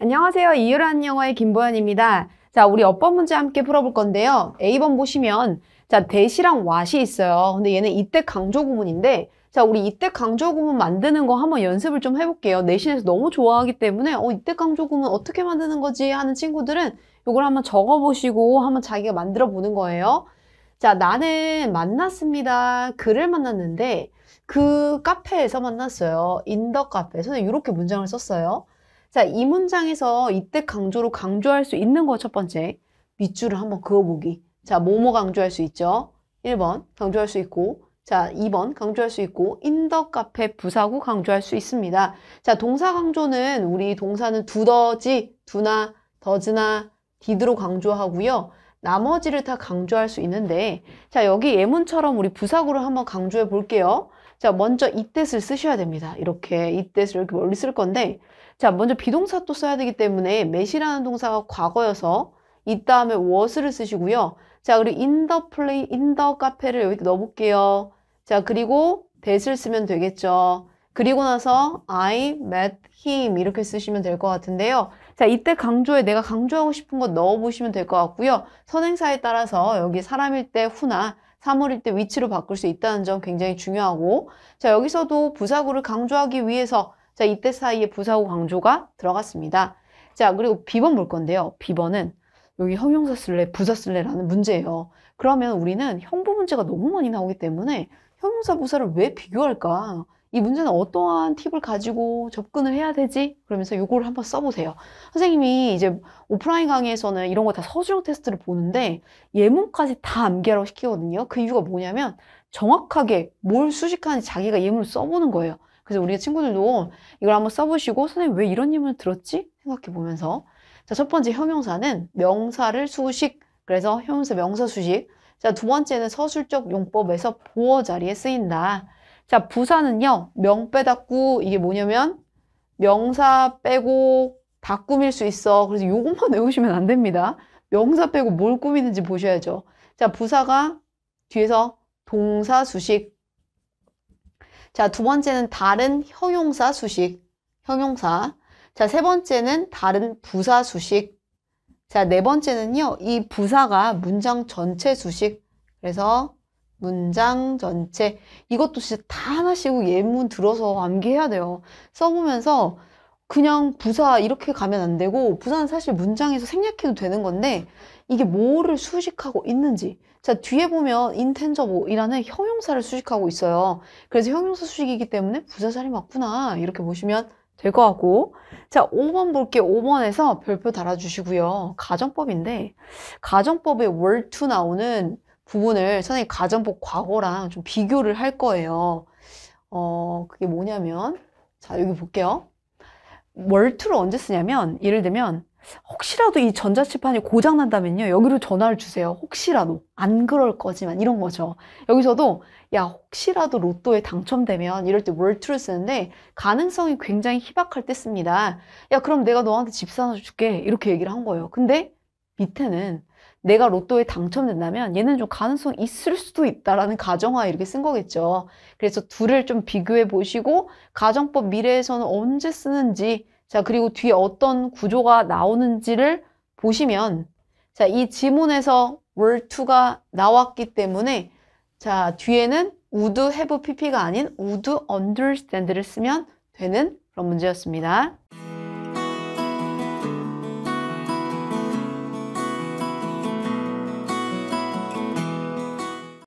안녕하세요. 이유란 영어의 김보연입니다. 자, 우리 어법 문제 함께 풀어볼 건데요. A번 보시면 자, 대시랑 왓이 있어요. 근데 얘는 이때 강조 구문인데 자, 우리 이때 강조 구문 만드는 거 한번 연습을 좀 해볼게요. 내신에서 너무 좋아하기 때문에 어, 이때 강조 구문 어떻게 만드는 거지 하는 친구들은 이걸 한번 적어보시고 한번 자기가 만들어 보는 거예요. 자, 나는 만났습니다. 그를 만났는데 그 카페에서 만났어요. 인더 카페. 선생님 이렇게 문장을 썼어요. 자, 이 문장에서 이때 강조로 강조할 수 있는 거 첫 번째. 밑줄을 한번 그어보기. 자, 뭐뭐 강조할 수 있죠? 1번 강조할 수 있고 자, 2번 강조할 수 있고 인덕 카페 부사구 강조할 수 있습니다. 자, 동사 강조는 우리 동사는 두더지, 두나, 더즈나, 디드로 강조하고요. 나머지를 다 강조할 수 있는데 자 여기 예문처럼 우리 부사구를 한번 강조해 볼게요. 자 먼저 이뜻을 쓰셔야 됩니다. 이렇게 이뜻을 이렇게 멀리 쓸 건데 자 먼저 비동사 또 써야 되기 때문에 매시라는 동사가 과거여서 이 다음에 was를 쓰시고요. 자 그리고 in the play, in the 카페를 여기 넣어볼게요. 자 그리고 that을 쓰면 되겠죠. 그리고 나서 I met him 이렇게 쓰시면 될 것 같은데요. 자, 이때 강조에 내가 강조하고 싶은 거 넣어보시면 될 것 같고요. 선행사에 따라서 여기 사람일 때 후나 사물일 때 위치로 바꿀 수 있다는 점 굉장히 중요하고 자, 여기서도 부사구를 강조하기 위해서 자, 이때 사이에 부사구 강조가 들어갔습니다. 자, 그리고 비번볼 건데요. 비번은 여기 형용사 쓸래, 부사 쓸래라는 문제예요. 그러면 우리는 형부 문제가 너무 많이 나오기 때문에 형용사 부사를 왜 비교할까? 이 문제는 어떠한 팁을 가지고 접근을 해야 되지? 그러면서 이걸 한번 써보세요. 선생님이 이제 오프라인 강의에서는 이런 거 다 서술형 테스트를 보는데 예문까지 다 암기하라고 시키거든요. 그 이유가 뭐냐면 정확하게 뭘 수식하는지 자기가 예문을 써보는 거예요. 그래서 우리 친구들도 이걸 한번 써보시고 선생님 왜 이런 예문을 들었지? 생각해 보면서 자 첫 번째 형용사는 명사를 수식 그래서 형용사 명사 수식 자 두 번째는 서술적 용법에서 보어 자리에 쓰인다. 자, 부사는요. 명 빼닫고 이게 뭐냐면 명사 빼고 다 꾸밀 수 있어. 그래서 요것만 외우시면 안 됩니다. 명사 빼고 뭘 꾸미는지 보셔야죠. 자, 부사가 뒤에서 동사 수식. 자, 두 번째는 다른 형용사 수식. 형용사. 자, 세 번째는 다른 부사 수식. 자, 네 번째는요. 이 부사가 문장 전체 수식. 그래서 문장 전체 이것도 진짜 다 하나씩 예문 들어서 암기해야 돼요. 써보면서 그냥 부사 이렇게 가면 안 되고 부사는 사실 문장에서 생략해도 되는 건데 이게 뭐를 수식하고 있는지 자 뒤에 보면 intangible이라는 형용사를 수식하고 있어요. 그래서 형용사 수식이기 때문에 부사 자리 맞구나 이렇게 보시면 될 것 같고 자 5번 볼게요. 5번에서 별표 달아주시고요. 가정법인데 가정법의 were to 나오는 부분을 선생님 가정법 과거랑 좀 비교를 할 거예요. 어, 그게 뭐냐면, 자, 여기 볼게요. 월투를 언제 쓰냐면, 예를 들면, 혹시라도 이 전자칠판이 고장난다면요, 여기로 전화를 주세요. 혹시라도. 안 그럴 거지만, 이런 거죠. 여기서도, 야, 혹시라도 로또에 당첨되면, 이럴 때 월투를 쓰는데, 가능성이 굉장히 희박할 때 씁니다. 야, 그럼 내가 너한테 집사놔 줄게. 이렇게 얘기를 한 거예요. 근데, 밑에는 내가 로또에 당첨된다면 얘는 좀 가능성 있을 수도 있다라는 가정화 이렇게 쓴 거겠죠. 그래서 둘을 좀 비교해 보시고 가정법 미래에서는 언제 쓰는지 자 그리고 뒤에 어떤 구조가 나오는지를 보시면 자 이 지문에서 were2가 나왔기 때문에 자 뒤에는 would have pp가 아닌 would understand를 쓰면 되는 그런 문제였습니다.